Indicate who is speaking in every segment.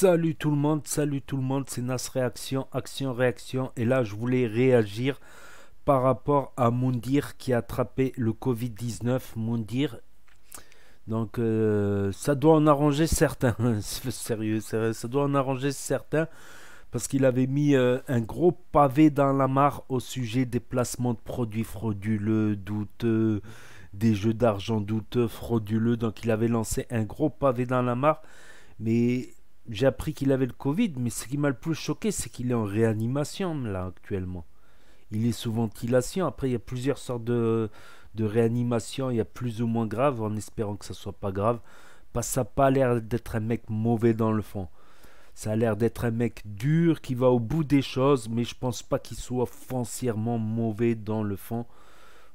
Speaker 1: Salut tout le monde, salut tout le monde, c'est Nas Réaction, Action Réaction. Et là, je voulais réagir par rapport à Moundir qui a attrapé le Covid-19. Moundir, donc euh, ça doit en arranger certains. sérieux, sérieux, ça doit en arranger certains parce qu'il avait mis euh, un gros pavé dans la mare au sujet des placements de produits frauduleux, douteux, des jeux d'argent douteux, frauduleux. Donc il avait lancé un gros pavé dans la mare. Mais j'ai appris qu'il avait le Covid, mais ce qui m'a le plus choqué, c'est qu'il est en réanimation, là, actuellement. Il est sous ventilation. Après, il y a plusieurs sortes de, de réanimation. Il y a plus ou moins grave, en espérant que ça soit pas grave. Parce que ça n'a pas l'air d'être un mec mauvais dans le fond. Ça a l'air d'être un mec dur qui va au bout des choses, mais je pense pas qu'il soit foncièrement mauvais dans le fond.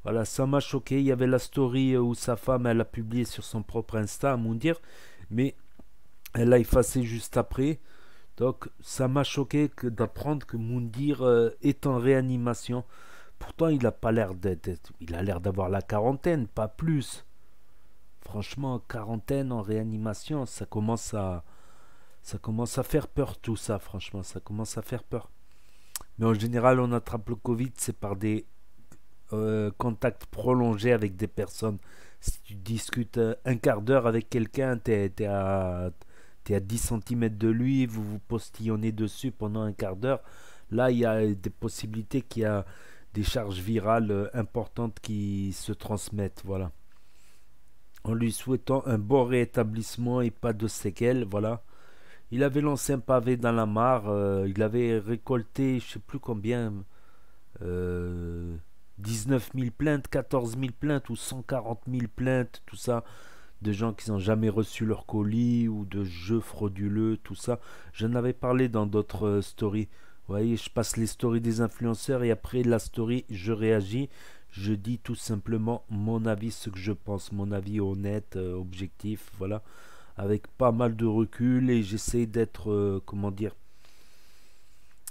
Speaker 1: Voilà, ça m'a choqué. Il y avait la story où sa femme, elle a publié sur son propre Insta, à mon dire. Mais elle l'a effacé juste après. Donc ça m'a choqué d'apprendre que Moundir euh, est en réanimation. Pourtant il a pas l'air d'être... Il a l'air d'avoir la quarantaine, pas plus. Franchement, quarantaine en réanimation, ça commence à... Ça commence à faire peur tout ça, franchement, ça commence à faire peur. Mais en général, on attrape le Covid, c'est par des euh, contacts prolongés avec des personnes. Si tu discutes euh, un quart d'heure avec quelqu'un, tu à à 10 cm de lui, vous vous postillonnez dessus pendant un quart d'heure. Là, il y a des possibilités qu'il y a des charges virales euh, importantes qui se transmettent. Voilà. En lui souhaitant un bon rétablissement et pas de séquelles. Voilà. Il avait lancé un pavé dans la mare. Euh, il avait récolté, je sais plus combien, 19 euh, 000 plaintes, 14 000 plaintes ou 140 000 plaintes, tout ça de gens qui n'ont jamais reçu leur colis ou de jeux frauduleux, tout ça. J'en avais parlé dans d'autres euh, stories. Vous voyez, je passe les stories des influenceurs et après la story, je réagis. Je dis tout simplement mon avis, ce que je pense, mon avis honnête, euh, objectif, voilà, avec pas mal de recul et j'essaie d'être, euh, comment dire,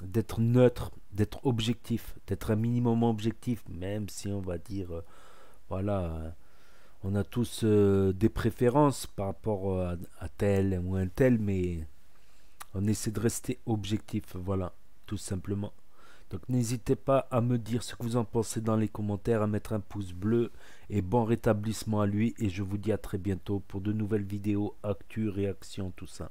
Speaker 1: d'être neutre, d'être objectif, d'être un minimum objectif, même si on va dire, voilà, on a tous euh, des préférences par rapport euh, à, tel ou un tel, mais on essaie de rester objectif, voilà, tout simplement. Donc n'hésitez pas à me dire ce que vous en pensez dans les commentaires, à mettre un pouce bleu et bon rétablissement à lui. Et je vous dis à très bientôt pour de nouvelles vidéos, actu, réactions, tout ça.